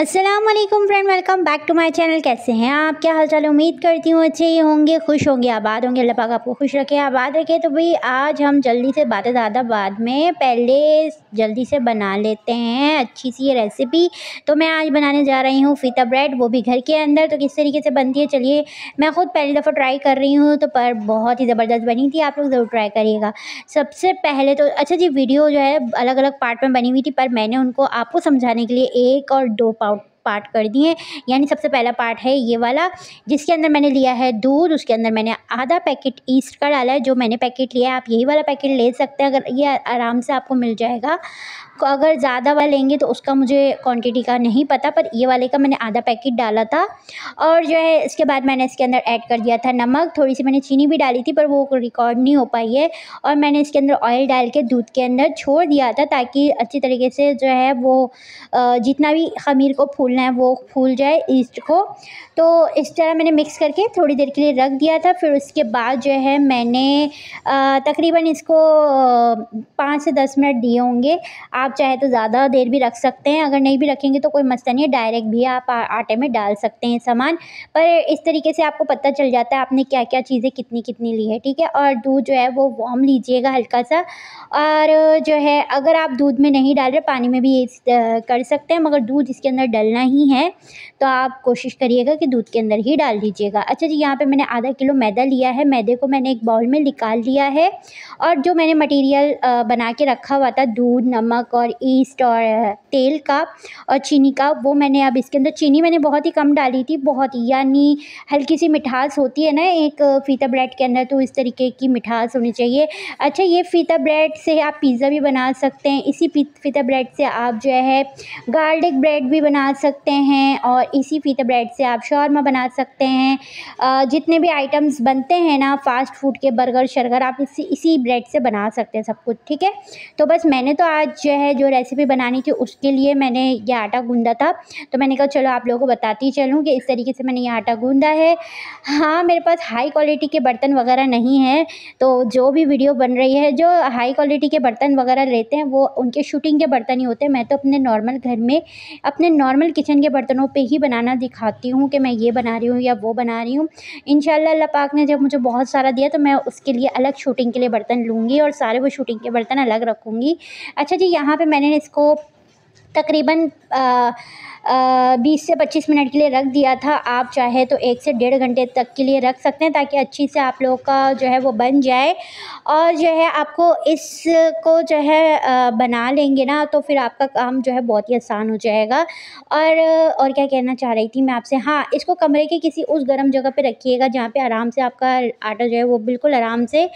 Aslam friend welcome back to my channel कैसे हैं आप क्या हाल चाल उम्मीद करती हूँ अच्छे ही होंगे खुश होंगे आबाद होंगे अल्लाह पाक आपको खुश रखे आबाद रखे तो भाई आज हम जल्दी से बातें ज़्यादा बाद में पहले जल्दी से बना लेते हैं अच्छी सी ये रेसिपी तो मैं आज बनाने जा रही हूँ फीता ब्रेड वो भी घर के अंदर तो किस तरीके से बनती है चलिए मैं ख़ुद पहली दफ़ा ट्राई कर रही हूँ तो पर बहुत ही ज़बरदस्त बनी थी आप लोग ज़रूर ट्राई करिएगा सबसे पहले तो अच्छा जी वीडियो जो है अलग अलग पार्ट में बनी हुई थी पर मैंने उनको आपको समझाने के लिए एक और दो पार्ट पार्ट कर दिए यानी सबसे पहला पार्ट है ये वाला जिसके अंदर मैंने लिया है दूध उसके अंदर मैंने आधा पैकेट ईस्ट का डाला है जो मैंने पैकेट लिया है आप यही वाला पैकेट ले सकते हैं अगर ये आराम से आपको मिल जाएगा अगर ज़्यादा वाले लेंगे तो उसका मुझे क्वांटिटी का नहीं पता पर ये वाले का मैंने आधा पैकेट डाला था और जो है इसके बाद मैंने इसके अंदर ऐड कर दिया था नमक थोड़ी सी मैंने चीनी भी डाली थी पर वो रिकॉर्ड नहीं हो पाई है और मैंने इसके अंदर ऑयल डाल के दूध के अंदर छोड़ दिया था ताकि अच्छी तरीके से जो है वो जितना भी खमीर को फूलना है वो फूल जाए ईस्ट को तो इस तरह मैंने मिक्स करके थोड़ी देर के लिए रख दिया था फिर उसके बाद जो है मैंने तकरीबन इसको पाँच से दस मिनट दिए होंगे आप आप चाहे तो ज़्यादा देर भी रख सकते हैं अगर नहीं भी रखेंगे तो कोई मसला नहीं है डायरेक्ट भी आप आटे में डाल सकते हैं सामान पर इस तरीके से आपको पता चल जाता है आपने क्या क्या चीज़ें कितनी कितनी ली है ठीक है और दूध जो है वो वॉम लीजिएगा हल्का सा और जो है अगर आप दूध में नहीं डाल रहे पानी में भी ये कर सकते हैं मगर दूध इसके अंदर डलना ही है तो आप कोशिश करिएगा कि दूध के अंदर ही डाल दीजिएगा अच्छा जी यहाँ पर मैंने आधा किलो मैदा लिया है मैदे को मैंने एक बाउल में निकाल लिया है और जो मैंने मटीरियल बना के रखा हुआ था दूध नमक और ईस्ट और uh, तेल का और चीनी का वो मैंने अब इसके अंदर चीनी मैंने बहुत ही कम डाली थी बहुत ही यानी हल्की सी मिठास होती है ना एक फ़ीता uh, ब्रेड के अंदर तो इस तरीके की मिठास होनी चाहिए अच्छा ये फ़ीता ब्रेड से आप पिज़्ज़ा भी बना सकते हैं इसी फ़ीता ब्रेड से आप जो है गार्लिक ब्रेड भी बना सकते हैं और इसी फ़ीता ब्रेड से आप शौरमा बना सकते हैं जितने भी आइटम्स बनते हैं ना फ़ास्ट फूड के बर्गर शर्गर आप इसी इसी ब्रेड से बना सकते हैं सब कुछ ठीक है तो बस मैंने तो आज जो है है जो रेसिपी बनानी थी उसके लिए मैंने ये आटा गूँधा था तो मैंने कहा चलो आप लोगों को बताती चलूँ कि इस तरीके से मैंने ये आटा गूँधा है हाँ मेरे पास हाई क्वालिटी के बर्तन वगैरह नहीं है तो जो भी वीडियो बन रही है जो हाई क्वालिटी के बर्तन वगैरह लेते हैं वो उनके शूटिंग के बर्तन ही होते हैं मैं तो अपने नॉर्मल घर में अपने नॉर्मल किचन के बर्तनों पर ही बनाना दिखाती हूँ कि मैं ये बना रही हूँ या वो बना रही हूँ इन अल्लाह पाक ने जब मुझे बहुत सारा दिया तो मैं उसके लिए अलग शूटिंग के लिए बर्तन लूँगी और सारे वो शूटिंग के बर्तन अलग रखूँगी अच्छा जी यहाँ यहाँ पे मैंने इसको तकरीबन बीस से पच्चीस मिनट के लिए रख दिया था आप चाहे तो एक से डेढ़ घंटे तक के लिए रख सकते हैं ताकि अच्छी से आप लोगों का जो है वो बन जाए और जो है आपको इसको जो है बना लेंगे ना तो फिर आपका काम जो है बहुत ही आसान हो जाएगा और और क्या कहना चाह रही थी मैं आपसे हाँ इसको कमरे के किसी उस गर्म जगह पर रखिएगा जहाँ पर आराम से आपका आटा जो है वो बिल्कुल आराम से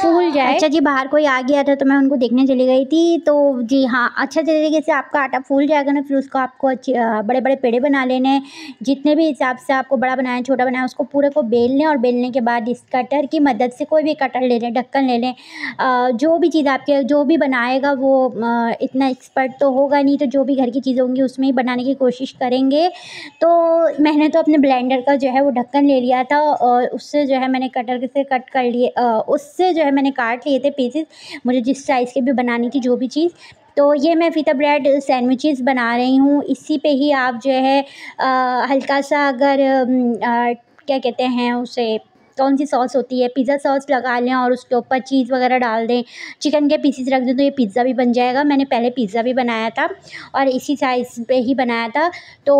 फूल जाए अच्छा जी बाहर कोई आ गया था तो मैं उनको देखने चली गई थी तो जी हाँ अच्छा तरीके से आपका आटा फूल जाएगा ना फिर उसको आपको अच्छी बड़े बड़े पेड़े बना लेने जितने भी हिसाब से आपको बड़ा बनाया छोटा बनाया उसको पूरे को बेल लें और बेलने के बाद इस कटर की मदद से कोई भी कटर ले लें ढक्कन ले लें जो भी चीज़ आपके जो भी बनाएगा वो इतना एक्सपर्ट तो होगा नहीं तो जो भी घर की चीज़ें होंगी उसमें ही बनाने की कोशिश करेंगे तो मैंने तो अपने ब्लेंडर का जो है वो ढक्कन ले लिया था और उससे जो है मैंने कटर से कट कर लिए उससे जो है मैंने काट लिए थे पीसेस मुझे जिस साइज़ के भी बनानी थी जो भी चीज़ तो ये मैं फ़ीता ब्रेड सैंडविचेस बना रही हूँ इसी पे ही आप जो है हल्का सा अगर क्या कहते हैं उसे कौन सी सॉस होती है पिज़्ज़ा सॉस लगा लें और उसके ऊपर चीज़ वगैरह डाल दें चिकन के पीसीस रख दें तो ये पिज़्ज़ा भी बन जाएगा मैंने पहले पिज़्ज़ा भी बनाया था और इसी साइज़ पे ही बनाया था तो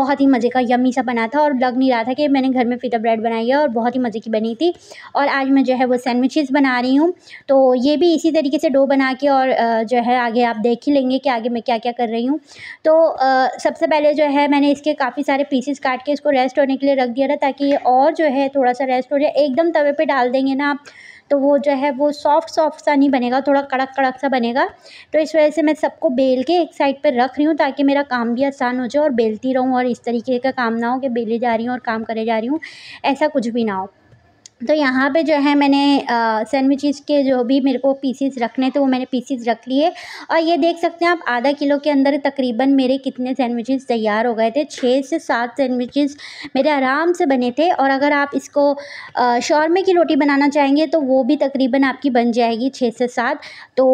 बहुत ही मज़े का यमी सा बना था और लग नहीं रहा था कि मैंने घर में फिटा ब्रेड बनाई है और बहुत ही मज़े की बनी थी और आज मैं जो है वो सैंडविचेस बना रही हूँ तो ये भी इसी तरीके से डो बना के और जो है आगे आप देख ही लेंगे कि आगे मैं क्या क्या कर रही हूँ तो सबसे पहले जो है मैंने इसके काफ़ी सारे पीसीस काट के इसको रेस्ट होने के लिए रख दिया था ताकि ये और जो है थोड़ा सा रेस्ट जाए एकदम तवे पे डाल देंगे ना आप तो वो जो है वो सॉफ्ट सॉफ्ट सा नहीं बनेगा थोड़ा कड़क कड़क सा बनेगा तो इस वजह से मैं सबको बेल के एक साइड पर रख रही हूँ ताकि मेरा काम भी आसान हो जाए और बेलती रहूँ और इस तरीके का काम ना हो कि बेले जा रही हूँ और काम करे जा रही हूँ ऐसा कुछ भी ना हो तो यहाँ पे जो है मैंने सैंडविचेस के जो भी मेरे को पीसीस रखने थे वो मैंने पीसीस रख लिए और ये देख सकते हैं आप आधा किलो के अंदर तकरीबन मेरे कितने सैंडविचेस तैयार हो गए थे छः से सात सैंडविचेस मेरे आराम से बने थे और अगर आप इसको शौरमे की रोटी बनाना चाहेंगे तो वो भी तकरीबन आपकी बन जाएगी छः से सात तो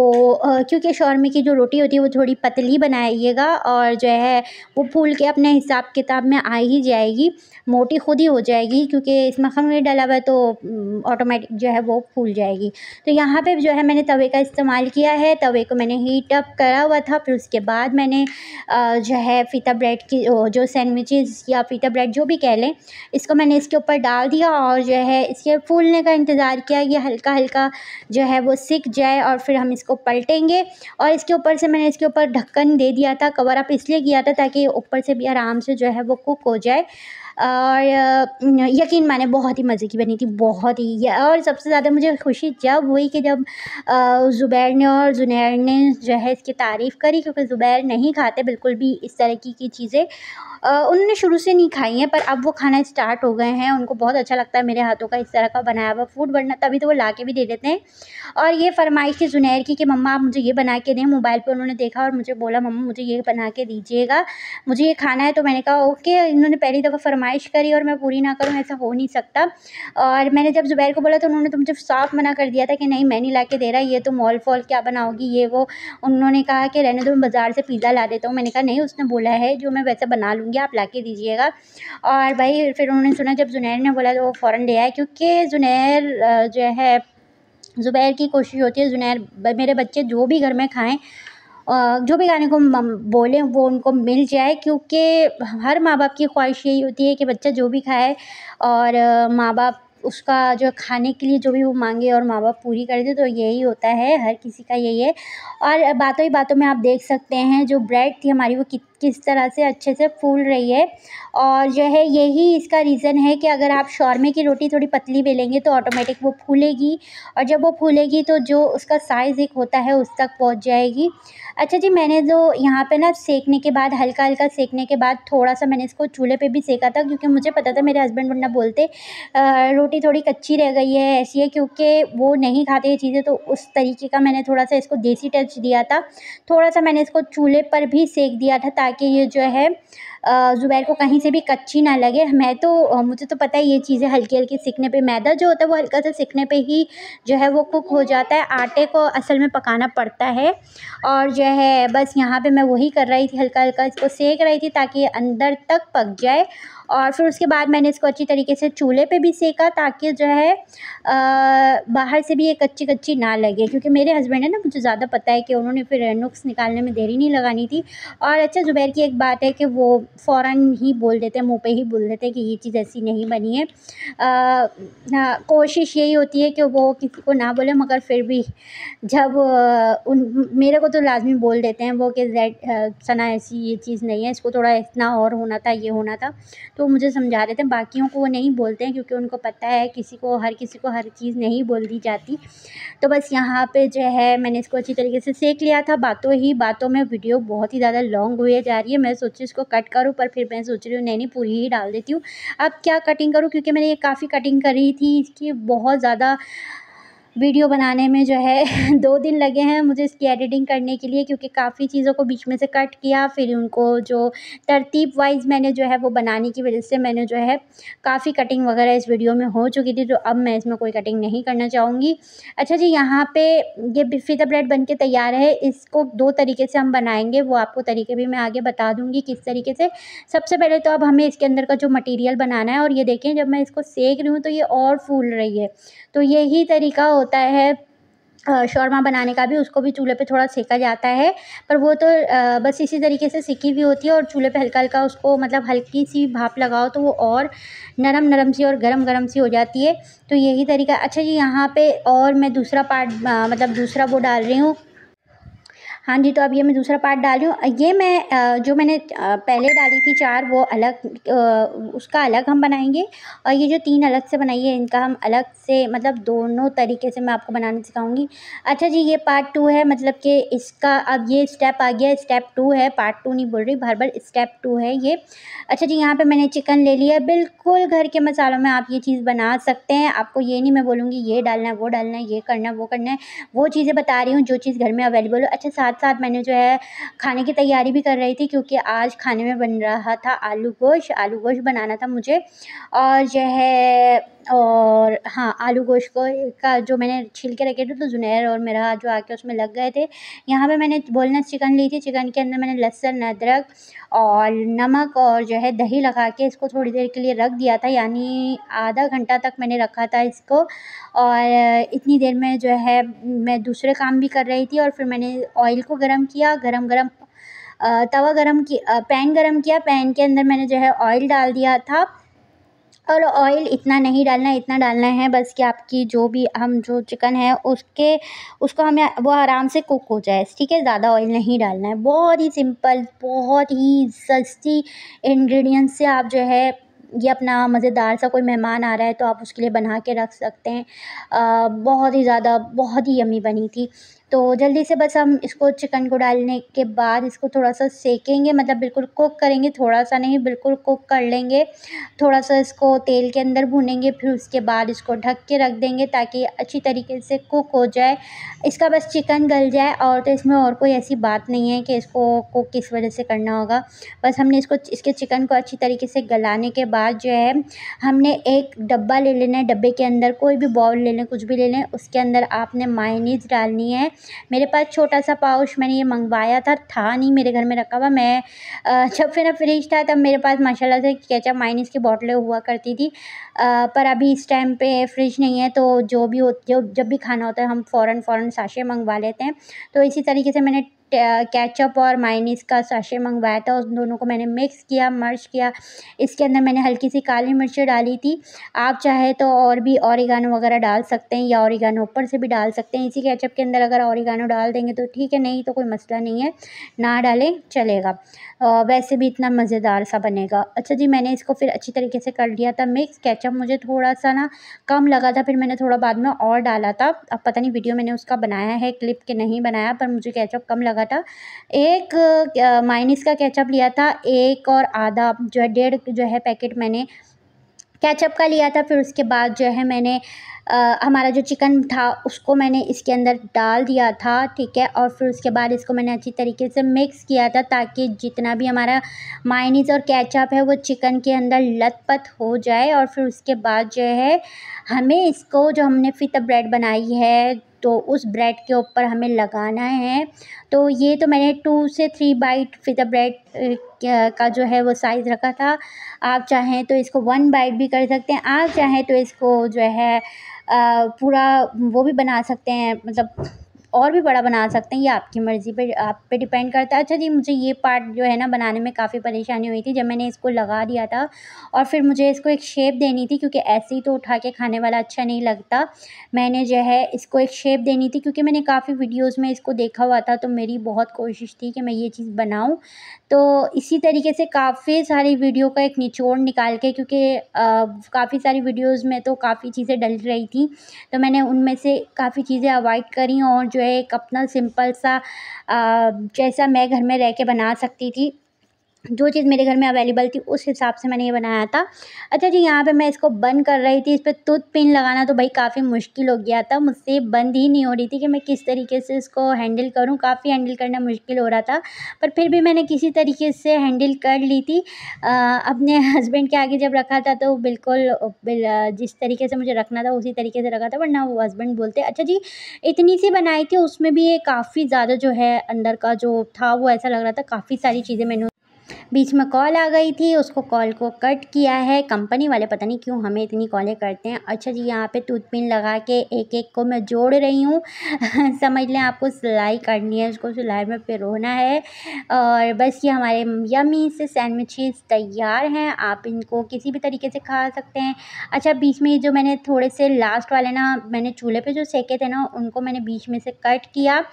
क्योंकि शौरमे की जो रोटी होती है वो थोड़ी पतली बनाइएगा और जो है वो फूल के अपने हिसाब किताब में आ ही जाएगी मोटी खुद ही हो जाएगी क्योंकि इसमें खमीर डाला हुआ है तो ऑटोमेटिक mm, जो है वो फूल जाएगी तो यहाँ पे जो है मैंने तवे का इस्तेमाल किया है तवे को मैंने हीट अप करा हुआ था फिर उसके बाद मैंने जो है फ़ीता ब्रेड की जो सैंडविचेस या फ़ीता ब्रेड जो भी कह लें इसको मैंने इसके ऊपर डाल दिया और जो है इसके फूलने का इंतज़ार किया ये हल्का हल्का जो है वो सीख जाए और फिर हम इसको पलटेंगे और इसके ऊपर से मैंने इसके ऊपर ढक्कन दे दिया था कवर अप इसलिए किया था ताकि ऊपर से भी आराम से जो है वो कुक हो जाए और यकीन माने बहुत ही मज़े की बनी थी बहुत ही और सबसे ज़्यादा मुझे खुशी जब हुई कि जब ज़ुबैर ने और जुनैर ने जो है इसकी तारीफ़ करी क्योंकि ज़ुबैर नहीं खाते बिल्कुल भी इस तरह की, की चीज़ें उन्होंने शुरू से नहीं खाई हैं पर अब वो खाना स्टार्ट हो गए हैं उनको बहुत अच्छा लगता है मेरे हाथों का इस तरह का बनाया हुआ फूड बनना तभी तो वो ला के भी दे देते हैं और ये फरमाइश थी जुनैर की कि मम्मा आप मुझे ये बना के दें मोबाइल पर उन्होंने देखा और मुझे बोला मम्मा मुझे ये बना के दीजिएगा मुझे ये खाना है तो मैंने कहा ओके इन्होंने पहली दफ़ा फरमाया फरमाइश करी और मैं पूरी ना करूँ ऐसा हो नहीं सकता और मैंने जब ज़ुबैर को बोला तो उन्होंने तो मुझे साफ मना कर दिया था कि नहीं मैं नहीं ला के दे रहा ये तो मॉल फॉल क्या बनाओगी ये वो उन्होंने कहा कि रहने दो मैं बाज़ार से पिज़्ज़ा ला देता हूँ मैंने कहा नहीं उसने बोला है जो मैं वैसे बना लूँगी आप ला के दीजिएगा और भाई फिर उन्होंने सुना जब जुनैर ने बोला तो वो फ़ौरन ले आया क्योंकि जुनैर जो है ज़ुबैर की कोशिश होती है जुनैर मेरे बच्चे जो भी घर में खाएँ जो भी गाने को बोलें वो उनको मिल जाए क्योंकि हर माँ बाप की ख्वाहिश यही होती है कि बच्चा जो भी खाए और माँ बाप उसका जो खाने के लिए जो भी वो मांगे और माँ बाप पूरी कर दे तो यही होता है हर किसी का यही है और बातों ही बातों में आप देख सकते हैं जो ब्रेड थी हमारी वो कित किस तरह से अच्छे से फूल रही है और जो है यही इसका रीज़न है कि अगर आप शौरमे की रोटी थोड़ी पतली बेलेंगे तो ऑटोमेटिक वो फूलेगी और जब वो फूलेगी तो जो उसका साइज़ एक होता है उस तक पहुंच जाएगी अच्छा जी मैंने जो तो यहाँ पे ना सेकने के बाद हल्का हल्का सेकने के बाद थोड़ा सा मैंने इसको चूल्हे पर भी सेका था क्योंकि मुझे पता था मेरे हस्बैंड वरना बोलते रोटी थोड़ी कच्ची रह गई है ऐसी है क्योंकि वो नहीं खाते ये चीज़ें तो उस तरीके का मैंने थोड़ा सा इसको देसी टच दिया था थोड़ा सा मैंने इसको चूल्हे पर भी सेक दिया था ताकि ये जो है ज़ुबैर को कहीं से भी कच्ची ना लगे मैं तो मुझे तो पता है ये चीज़ें हल्की हल्की सीखने पे मैदा जो होता है वो हल्का सा सीखने पे ही जो है वो कुक हो जाता है आटे को असल में पकाना पड़ता है और जो है बस यहाँ पे मैं वही कर रही थी हल्का हल्का इसको सेक रही थी ताकि अंदर तक पक जाए और फिर उसके बाद मैंने इसको अच्छी तरीके से चूल्हे पे भी सेका ताकि जो है आ, बाहर से भी ये कच्ची कच्ची ना लगे क्योंकि मेरे हस्बैंड है ना मुझे ज़्यादा पता है कि उन्होंने फिर नुक्स निकालने में देरी नहीं लगानी थी और अच्छा ज़ुबैर की एक बात है कि वो फ़ौर ही बोल देते हैं मुँह पर ही बोल देते हैं कि ये चीज़ ऐसी नहीं बनी है आ, कोशिश यही होती है कि वो किसी को ना बोले मगर फिर भी जब उन मेरे को तो लाजमी बोल देते हैं वो कि जेड सना ऐसी ये चीज़ नहीं है इसको थोड़ा इतना और होना था ये होना था तो मुझे समझा देते हैं बाकियों को वो नहीं बोलते हैं क्योंकि उनको पता है किसी को हर किसी को हर चीज़ नहीं बोल दी जाती तो बस यहाँ पर जो है मैंने इसको अच्छी तरीके से सेक लिया था बातों ही बातों में वीडियो बहुत ही ज़्यादा लॉन्ग हुए जा रही है मैं सोची इसको कट कर करूँ पर फिर मैं सोच रही हूँ नहीं नहीं पूरी ही डाल देती हूँ अब क्या कटिंग करूँ क्योंकि मैंने ये काफ़ी कटिंग करी थी इसकी बहुत ज़्यादा वीडियो बनाने में जो है दो दिन लगे हैं मुझे इसकी एडिटिंग करने के लिए क्योंकि काफ़ी चीज़ों को बीच में से कट किया फिर उनको जो तरतीब वाइज मैंने जो है वो बनाने की वजह से मैंने जो है काफ़ी कटिंग वगैरह इस वीडियो में हो चुकी थी तो अब मैं इसमें कोई कटिंग नहीं करना चाहूँगी अच्छा जी यहाँ पर ये बिफ़ी ब्रेड बन के तैयार है इसको दो तरीके से हम बनाएँगे वो आपको तरीके भी मैं आगे बता दूँगी किस तरीके से सबसे पहले तो अब हमें इसके अंदर का जो मटीरियल बनाना है और ये देखें जब मैं इसको सेक रही हूँ तो ये और फूल रही है तो यही तरीका होता है शौरमा बनाने का भी उसको भी चूल्हे पे थोड़ा सेका जाता है पर वो तो बस इसी तरीके से सिकी हुई होती है और चूल्हे पे हल्का हल्का उसको मतलब हल्की सी भाप लगाओ तो वो और नरम नरम सी और गरम गरम सी हो जाती है तो यही तरीका अच्छा जी यहाँ पे और मैं दूसरा पार्ट मतलब दूसरा वो डाल रही हूँ हाँ जी तो अब ये मैं दूसरा पार्ट डाल रही हूँ ये मैं जो मैंने पहले डाली थी चार वो अलग उसका अलग हम बनाएंगे और ये जो तीन अलग से बनाई है इनका हम अलग से मतलब दोनों तरीके से मैं आपको बनाना सिखाऊंगी अच्छा जी ये पार्ट टू है मतलब कि इसका अब ये स्टेप आ गया स्टेप टू है पार्ट टू नहीं बोल रही बार बार स्टेप टू है ये अच्छा जी यहाँ पर मैंने चिकन ले लिया बिल्कुल घर के मसालों में आप ये चीज़ बना सकते हैं आपको ये नहीं मैं बोलूँगी ये डालना है वो डालना है ये करना है वो करना है वो चीज़ें बता रही हूँ जो चीज़ घर में अवेलेबल हो अच्छा साथ साथ साथ मैंने जो है खाने की तैयारी भी कर रही थी क्योंकि आज खाने में बन रहा था आलू गोश आलू गोश बनाना था मुझे और जो है और हाँ आलू गोश्त को का जो मैंने के रखे थे तो जुनैर और मेरा हाथ जो आके उसमें लग गए थे यहाँ पे मैंने बोनलेस चिकन ली थी चिकन के अंदर मैंने लहसन अदरक और नमक और जो है दही लगा के इसको थोड़ी देर के लिए रख दिया था यानी आधा घंटा तक मैंने रखा था इसको और इतनी देर में जो है मैं दूसरे काम भी कर रही थी और फिर मैंने ऑयल को गर्म किया गरम गरम तवा गरम की पैन गरम किया पैन के अंदर मैंने जो है ऑयल डाल दिया था और ऑयल इतना नहीं डालना है इतना डालना है बस कि आपकी जो भी हम जो चिकन है उसके उसको हमें वो आराम से कुक हो जाए ठीक है ज़्यादा ऑयल नहीं डालना है बहुत ही सिंपल बहुत ही सस्ती इंग्रेडिएंट्स से आप जो है ये अपना मज़ेदार सा कोई मेहमान आ रहा है तो आप उसके लिए बना के रख सकते हैं बहुत ही ज़्यादा बहुत ही यमी बनी थी तो जल्दी से बस हम इसको चिकन को डालने के बाद इसको थोड़ा सा सेकेंगे मतलब बिल्कुल कुक करेंगे थोड़ा सा नहीं बिल्कुल कुक कर लेंगे थोड़ा सा इसको तेल के अंदर भूनेंगे फिर उसके बाद इसको ढक के रख देंगे ताकि अच्छी तरीके से कुक हो जाए इसका बस चिकन गल जाए और तो इसमें और कोई ऐसी बात नहीं है कि इसको कुक किस वजह से करना होगा बस हमने इसको इसके चिकन को अच्छी तरीके से गलाने के बाद जो है हमने एक डब्बा ले लेना है डब्बे के अंदर कोई भी बॉल ले लें कुछ भी ले लें उसके अंदर आपने मायनीज डालनी है मेरे पास छोटा सा पाउच मैंने ये मंगवाया था था नहीं मेरे घर में रखा हुआ मैं जब मेरा फ्रिज था तब मेरे पास माशाल्लाह से कैचअ माइनस की बॉटलें हुआ करती थी पर अभी इस टाइम पे फ्रिज नहीं है तो जो भी हो जो जब भी खाना होता है हम फ़ौरन फ़ौरन साशे मंगवा लेते हैं तो इसी तरीके से मैंने कैचअप और मायनीज़ का साशे मंगवाया था उन दोनों को मैंने मिक्स किया मर्च किया इसके अंदर मैंने हल्की सी काली मिर्च डाली थी आप चाहे तो और भी औरिगानो वगैरह डाल सकते हैं या औरिगानो ऊपर से भी डाल सकते हैं इसी कैचअप के अंदर अगर औरिगानो डाल देंगे तो ठीक है नहीं तो कोई मसला नहीं है ना डालें चलेगा वैसे भी इतना मज़ेदार सा बनेगा अच्छा जी मैंने इसको फिर अच्छी तरीके से कर लिया था मिक्स कैचअप मुझे थोड़ा सा ना कम लगा था फिर मैंने थोड़ा बाद में और डाला था अब पता नहीं वीडियो मैंने उसका बनाया है क्लिप के नहीं बनाया पर मुझे कैचअप कम लगा लगा था एक माइनस का केचप लिया था एक और आधा जो है डेढ़ जो है पैकेट मैंने कैचअप का लिया था फिर उसके बाद जो है मैंने आ, हमारा जो चिकन था उसको मैंने इसके अंदर डाल दिया था ठीक है और फिर उसके बाद इसको मैंने अच्छी तरीके से मिक्स किया था ताकि जितना भी हमारा माइनीज और कैचअप है वो चिकन के अंदर लतपत हो जाए और फिर उसके बाद जो है हमें इसको जो हमने फिता ब्रेड बनाई है तो उस ब्रेड के ऊपर हमें लगाना है तो ये तो मैंने टू से थ्री बाइट फिर ब्रेड का जो है वो साइज़ रखा था आप चाहें तो इसको वन बाइट भी कर सकते हैं आप चाहें तो इसको जो है पूरा वो भी बना सकते हैं मतलब और भी बड़ा बना सकते हैं ये आपकी मर्ज़ी पे आप पे डिपेंड करता है अच्छा जी मुझे ये पार्ट जो है ना बनाने में काफ़ी परेशानी हुई थी जब मैंने इसको लगा दिया था और फिर मुझे इसको एक शेप देनी थी क्योंकि ऐसे ही तो उठा के खाने वाला अच्छा नहीं लगता मैंने जो है इसको एक शेप देनी थी क्योंकि मैंने काफ़ी वीडियोज़ में इसको देखा हुआ था तो मेरी बहुत कोशिश थी कि मैं ये चीज़ बनाऊँ तो इसी तरीके से काफ़ी सारी वीडियो का एक निचोड़ निकाल के क्योंकि काफ़ी सारी वीडियोज़ में तो काफ़ी चीज़ें डल रही थी तो मैंने उनमें से काफ़ी चीज़ें अवॉइड करी और जो जो है एक अपना सिंपल सा जैसा मैं घर में रह के बना सकती थी जो चीज़ मेरे घर में अवेलेबल थी उस हिसाब से मैंने ये बनाया था अच्छा जी यहाँ पे मैं इसको बंद कर रही थी इस पर टूथ पिन लगाना तो भाई काफ़ी मुश्किल हो गया था मुझसे बंद ही नहीं हो रही थी कि मैं किस तरीके से इसको हैंडल करूँ काफ़ी हैंडल करना मुश्किल हो रहा था पर फिर भी मैंने किसी तरीके से हैंडल कर ली थी आ, अपने हस्बैंड के आगे जब रखा था तो बिल्कुल जिस तरीके से मुझे रखना था उसी तरीके से रखा था वरना वो हस्बैंड बोलते अच्छा जी इतनी सी बनाई थी उसमें भी ये काफ़ी ज़्यादा जो है अंदर का जो था वो ऐसा लग रहा था काफ़ी सारी चीज़ें मैंने बीच में कॉल आ गई थी उसको कॉल को कट किया है कंपनी वाले पता नहीं क्यों हमें इतनी कॉलें करते हैं अच्छा जी यहाँ पे टूथपिन लगा के एक एक को मैं जोड़ रही हूँ समझ लें आपको सिलाई करनी है उसको सिलाई में पिरोना है और बस ये हमारे यमी से सैंडविचेस तैयार हैं आप इनको किसी भी तरीके से खा सकते हैं अच्छा बीच में जो मैंने थोड़े से लास्ट वाले ना मैंने चूल्हे पर जो सेके थे ना उनको मैंने बीच में से कट किया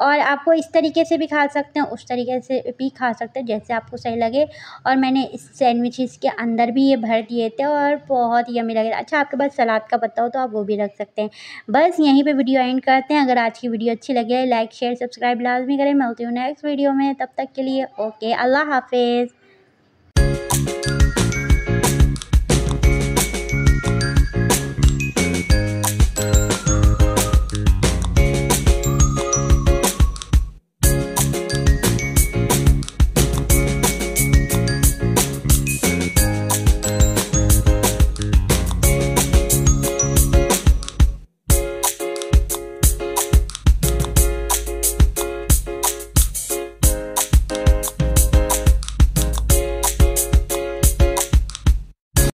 और आपको इस तरीके से भी खा सकते हैं उस तरीके से भी खा सकते हैं जैसे आपको सही लगे और मैंने इस सैंडविचेस के अंदर भी ये भर दिए थे और बहुत ही अमी लगे अच्छा आपके पास सलाद का पत्ता हो तो आप वो भी रख सकते हैं बस यहीं पे वीडियो एंड करते हैं अगर आज की वीडियो अच्छी लगे लाइक शेयर सब्सक्राइब लाजमी करें मिलती हूँ नेक्स्ट वीडियो में तब तक के लिए ओके अल्लाह हाफिज़